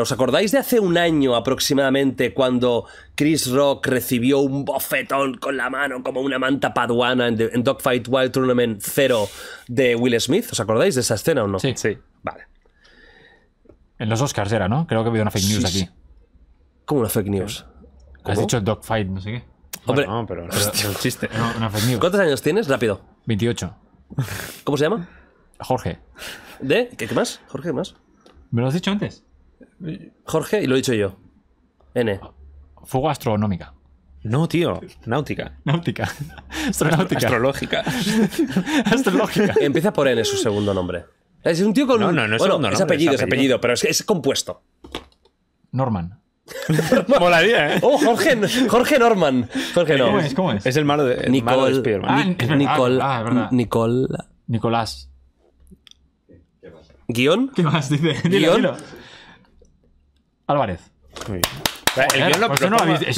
¿Os acordáis de hace un año aproximadamente cuando Chris Rock recibió un bofetón con la mano como una manta paduana en, Dogfight Wild Tournament 0 de Will Smith? ¿Os acordáis de esa escena o no? Sí, sí. Vale. En los Oscars era, ¿no? Creo que habido una fake news aquí. ¿Cómo una fake news? Has dicho Dogfight, no sé qué. Hombre, no, pero, es el chiste. No, una fake news. ¿Cuántos años tienes? Rápido. 28. ¿Cómo se llama? Jorge. ¿De? ¿Qué, qué más? Jorge, ¿qué más? ¿Me lo has dicho antes? Jorge y lo he dicho yo. N. Fuego astronómica. No, tío. Náutica. Náutica. Astronáutica. Astrológica. Astrológica. Empieza por N su segundo nombre. Es un tío con. No, no, no es nombre. Es apellido, es apellido, es apellido pero es, compuesto. Norman. Molaría, ¿eh? Oh, Jorge, Jorge Norman. Jorge Norman. ¿Cómo es? es? el malo de, Nicole. Malo ah, Nicole. Ah, verdad. Nicole. Nicolás. Guión. ¿Qué más dice? guión. Álvarez. Eh, el guión lo, pues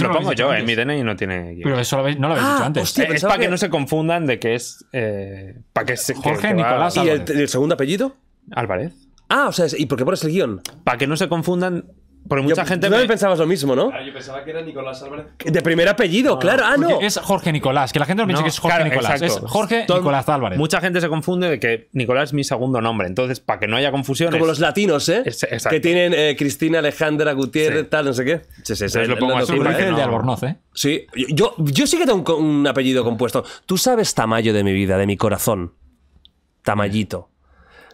pongo, yo, en mi DNI no tiene guión. Pero eso no lo habéis dicho ah, antes. es para que... no se confundan de que es. Eh, para que se, Jorge Nicolás. ¿Y el, el, segundo apellido? Álvarez. Ah, o sea, ¿y por qué pones el guión? Para que no se confundan porque mucha gente. no pensabas lo mismo, ¿no? yo pensaba que era Nicolás Álvarez. De primer apellido, ah. claro. Ah, no. Es Jorge Nicolás, que la gente no piensa que es Jorge Nicolás. Jorge Nicolás Álvarez. Mucha gente se confunde de que Nicolás es mi segundo nombre. Entonces, para que no haya confusión. Como los latinos, ¿eh? que tienen eh, Cristina, Alejandra, Gutiérrez, tal, no sé qué. Sí, Lo pongo así, de ¿eh? Sí. Yo, yo sí que tengo un, un apellido compuesto. Tú sabes Tamayo de mi vida, de mi corazón. Tamayito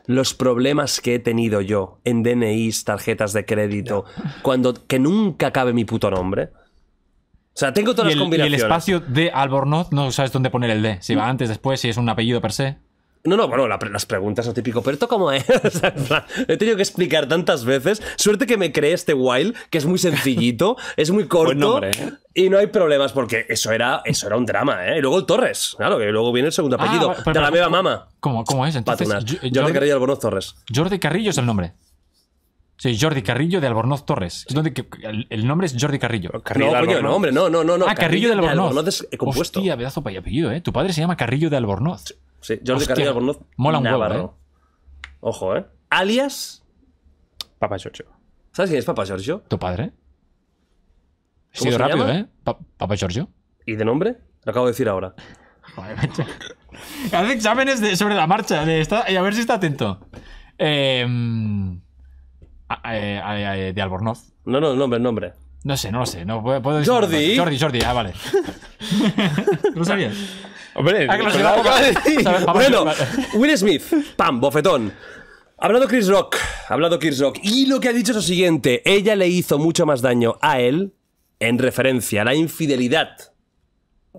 los problemas que he tenido yo en DNIs, tarjetas de crédito, cuando que nunca cabe mi puto nombre. O sea, tengo todas las combinaciones. Y el espacio de Albornoz no sabes dónde poner el D. Si mm. va antes, después, si es un apellido per se. No, no, bueno, las preguntas, son típico, pero ¿esto cómo es? he tenido que explicar tantas veces. Suerte que me cree este wild, que es muy sencillito, es muy corto. ¿eh? Y no hay problemas, porque eso era, eso era un drama, ¿eh? Y luego el Torres, claro, que luego viene el segundo ah, apellido. de la nueva mama. ¿Cómo, es? Entonces, eh, Jordi, Carrillo Carrillo Albornoz Torres. Jordi Carrillo es el nombre. Sí, Jordi Carrillo de Albornoz Torres. el, nombre es Jordi Carrillo. Carrillo no, coño, no, hombre, no, no, no. Ah, Carrillo, de Albornoz. es compuesto. Hostia, pedazo el apellido, ¿eh? Tu padre se llama Carrillo de Albornoz. Sí, Jordi Hostia, Albornoz. Mola un Navarro. Eh. Ojo, ¿eh? Alias. Papa Giorgio. ¿Sabes quién es Papa Giorgio? Tu padre. He sido rápido, ¿eh? Papa Giorgio. ¿Y de nombre? Lo acabo de decir ahora. Hace exámenes de, sobre la marcha. De esta, y a ver si está atento. Eh, de Albornoz. No, no, el nombre, el nombre. No sé, no lo sé. Jordi. Jordi, Jordi, ah, vale. ¿No sabías? Will Smith, pam, bofetón. Ha hablado Chris Rock, ha hablado Chris Rock. Y lo que ha dicho es lo siguiente, ella le hizo mucho más daño a él en referencia a la infidelidad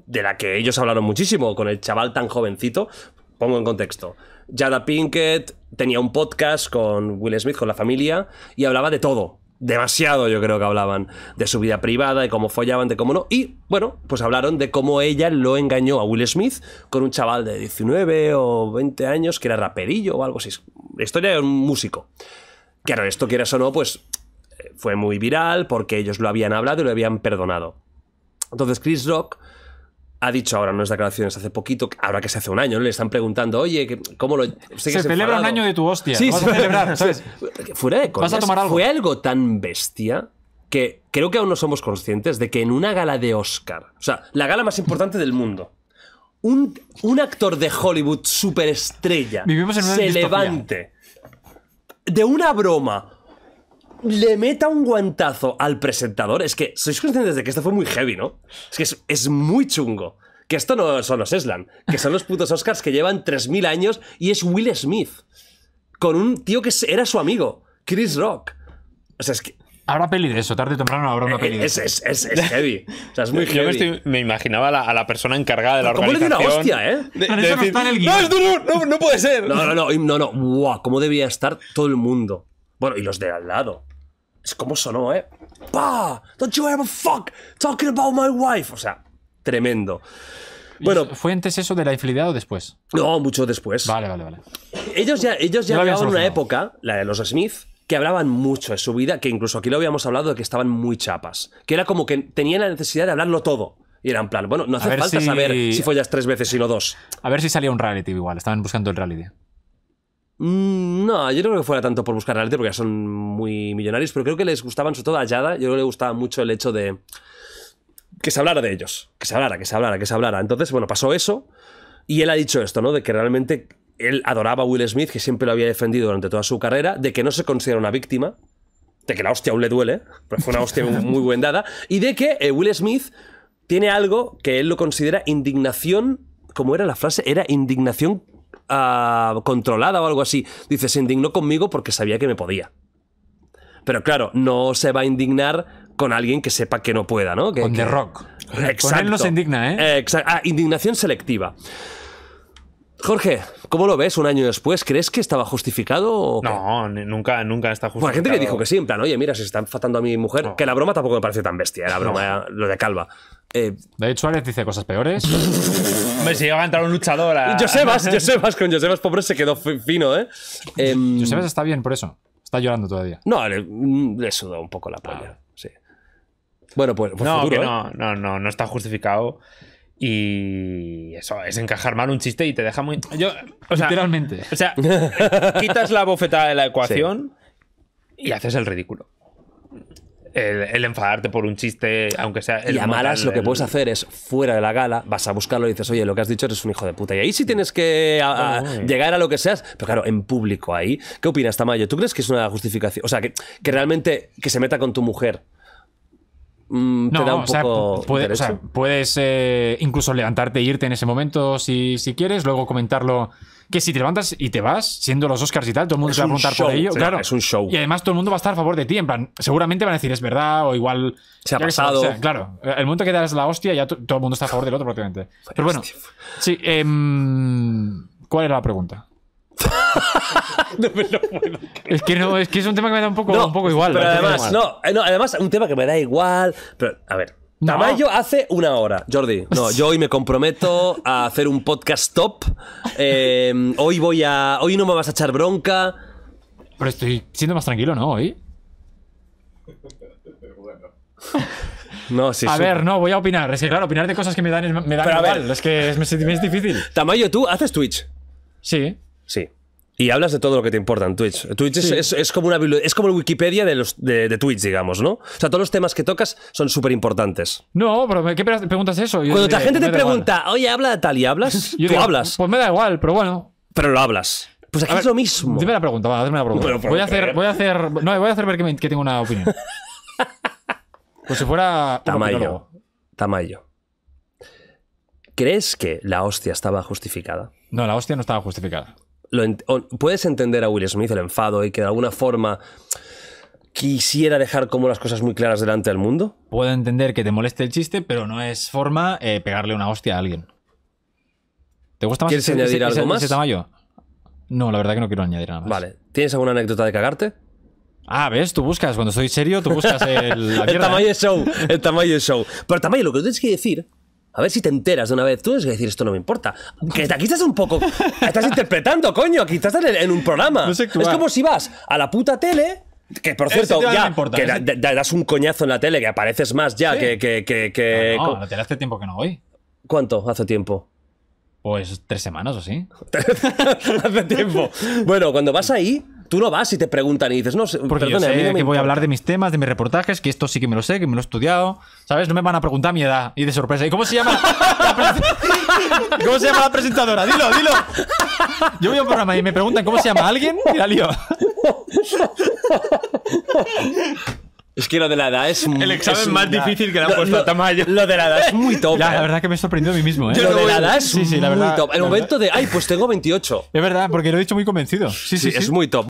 de la que ellos hablaron muchísimo con el chaval tan jovencito. Pongo en contexto. Jada Pinkett tenía un podcast con Will Smith, con la familia, y hablaba de todo demasiado yo creo que hablaban de su vida privada, de cómo follaban, de cómo no. Y bueno, pues hablaron de cómo ella lo engañó a Will Smith con un chaval de 19 o 20 años que era raperillo o algo así. La historia de un músico. Claro, esto quieras o no, pues eh, fue muy viral porque ellos lo habían hablado y lo habían perdonado. Entonces Chris Rock ha dicho ahora es declaraciones hace poquito, ahora que se hace un año, le están preguntando, oye, ¿cómo lo.? se celebra un año de tu hostia. Sí, se celebra. ¿sabes? Fuera de cosas. Fue algo tan bestia que creo que aún no somos conscientes de que en una gala de Oscar, o sea, la gala más importante del mundo, un, un actor de Hollywood superestrella Vivimos se levante de una broma le meta un guantazo al presentador. Es que sois conscientes de que esto fue muy heavy, ¿no? Es que es, muy chungo. Que esto no son los Eslan, que son los putos Oscars que llevan 3.000 años y es Will Smith. Con un tío que era su amigo, Chris Rock. O sea, es que. Habrá peli de eso, tarde o temprano habrá una peli es, Es, heavy. O sea, es muy Yo Me, imaginaba a la, persona encargada de la organización. no, No, no, puede ser. No, no, no, no, cómo debía estar todo el mundo. Bueno, y los de al lado como sonó, ¿eh? ¡Don't you ever fuck talking about my wife! O sea, tremendo. Bueno, ¿Fue antes eso de la infidelidad o después? No, mucho después. Vale, vale, vale. Ellos ya, ellos ya, una época, la de los Smith, que hablaban mucho de su vida, que incluso aquí lo habíamos hablado de que estaban muy chapas. Que era como que tenían la necesidad de hablarlo todo. Y eran plan, bueno, no hace falta saber si follas tres veces, sino dos. A ver si salía un reality igual, estaban buscando el reality. Mm, no, yo no creo que fuera tanto por buscar reality porque son muy millonarios, pero creo que les gustaban, sobre todo a Yada, yo creo que le gustaba mucho el hecho de que se hablara de ellos, que se hablara, que se hablara, que se hablara. Entonces, bueno, pasó eso y él ha dicho esto, ¿no? De que realmente él adoraba a Will Smith, que siempre lo había defendido durante toda su carrera, de que no se considera una víctima, de que la hostia aún le duele, pero fue una hostia muy buen dada, y de que eh, Will Smith tiene algo que él lo considera indignación, como era la frase, era indignación Ah, controlada o algo así. Dice, se indignó conmigo porque sabía que me podía. Pero claro, no se va a indignar con alguien que sepa que no pueda, ¿no? con The Rock. Con él no se indigna, ¿eh? Ah, indignación selectiva. Jorge, ¿cómo lo ves un año después? ¿Crees que estaba justificado? no, nunca, nunca está justificado. La gente que dijo que sí, en plan, oye, mira, se está enfatando a mi mujer. Que la broma tampoco me parece tan bestia, la broma, lo de Calva. Eh, de hecho, dice cosas peores. Hombre, si a entrar un luchador a... Josebas, Josebas, con Josebas pobre se quedó fino, ¿eh? Em, Josebas está bien por eso. Está llorando todavía. No, le, mm, le sudó un poco la polla. Ah. Sí. Bueno, pues. pues ¿eh? no, no, no, está justificado. Y eso es encajar mal un chiste y te deja muy. Yo, o sea, Literalmente. O sea, quitas la bofetada de la ecuación y haces el ridículo el, enfadarte por un chiste, aunque sea. y a malas lo que puedes hacer es fuera de la gala, vas a buscarlo y dices, oye, lo que has dicho eres un hijo de puta. Y ahí sí tienes que llegar a lo que seas, pero claro, en público ahí. ¿Qué opinas, Tamayo? ¿Tú crees que es una justificación? O sea, que, que realmente que se meta con tu mujer Mm, no, o Sea, puedes eh, incluso levantarte e irte en ese momento si, si quieres, luego comentarlo que si te levantas y te vas, siendo los Oscars y tal, todo el mundo se va a preguntar por ello. claro. Es un show. Y además todo el mundo va a estar a favor de ti. En plan, seguramente van a decir es verdad o igual. Se ha pasado. claro. El momento que das la hostia, ya todo el mundo está a favor del otro prácticamente. Pero bueno. Sí. Em, ¿Cuál era la pregunta? no es que es un tema que me da un poco, igual. Pero además, eh, no, además, un tema que me da igual. Pero, a ver. Tamayo hace una hora, Jordi. No, yo hoy me comprometo a hacer un podcast top. Eh, hoy voy a. Hoy no me vas a echar bronca. Pero estoy siendo más tranquilo, ¿no? Hoy. No, sí, a ver, no, voy a opinar. Es que, claro, opinar de cosas que me dan, me Pero Es que es, es, difícil. Tamayo, ¿tú haces Twitch? Sí. Sí. Y hablas de todo lo que te importa en Twitch. Twitch es, como una es como Wikipedia de, los, de, de, Twitch, digamos, ¿no? O sea, todos los temas que tocas son súper importantes. No, pero ¿qué preguntas eso? Cuando la gente pues te pregunta, oye, habla de tal y hablas, tú hablas. Pues me da igual, pero bueno. Pero lo hablas. Pues aquí es lo mismo. Dime la pregunta, va, dime la pregunta. voy, a eh. hacer, voy a hacer. voy a hacer ver que, que tengo una opinión. pues si fuera. Tamayo. Tamayo. ¿Crees que la hostia estaba justificada? No, la hostia no estaba justificada puedes entender a Will Smith el enfado y que de alguna forma quisiera dejar como las cosas muy claras delante del mundo? Puedo entender que te moleste el chiste, pero no es forma eh, pegarle una hostia a alguien. ¿Te gusta más ¿Quieres añadir algo más? No, la verdad que no quiero añadir nada más. Vale. ¿Tienes alguna anécdota de cagarte? Ah, ves, tú buscas, cuando soy serio, tú buscas el. el tamaño ¿eh? show. El tamaño show. Pero tamaño, lo que tienes que decir a ver si te enteras de una vez. Tú es que decir, esto no me importa. Que aquí estás un poco. Estás interpretando, coño. Aquí estás en, un programa. No sé es como si vas a la puta tele. Que por cierto, ya que das un coñazo en la tele, que apareces más ya que. que, no, no, hace tiempo que no voy. ¿Cuánto hace tiempo? Pues tres semanas o sí. hace tiempo. Bueno, cuando vas ahí, tú no vas y te preguntan y dices, no, porque yo sé a que voy a hablar de mis temas, de mis reportajes, que esto sí que me lo sé, que me lo he estudiado, ¿sabes? No me van a preguntar mi edad y de sorpresa. ¿Y cómo se llama? ¿Cómo se llama la presentadora? Dilo, dilo. Yo voy a un programa y me preguntan cómo se llama alguien y la lío. Es que lo de la edad es muy, El examen más difícil que le han puesto lo, a Tamayo. Lo de la edad es muy top. La, la verdad que me he sorprendido a mí mismo, ¿eh? lo de la edad es sí, sí, la verdad, muy top. El momento de, ay, pues tengo 28. Es verdad, porque lo he dicho muy convencido. Sí, sí, sí es muy top.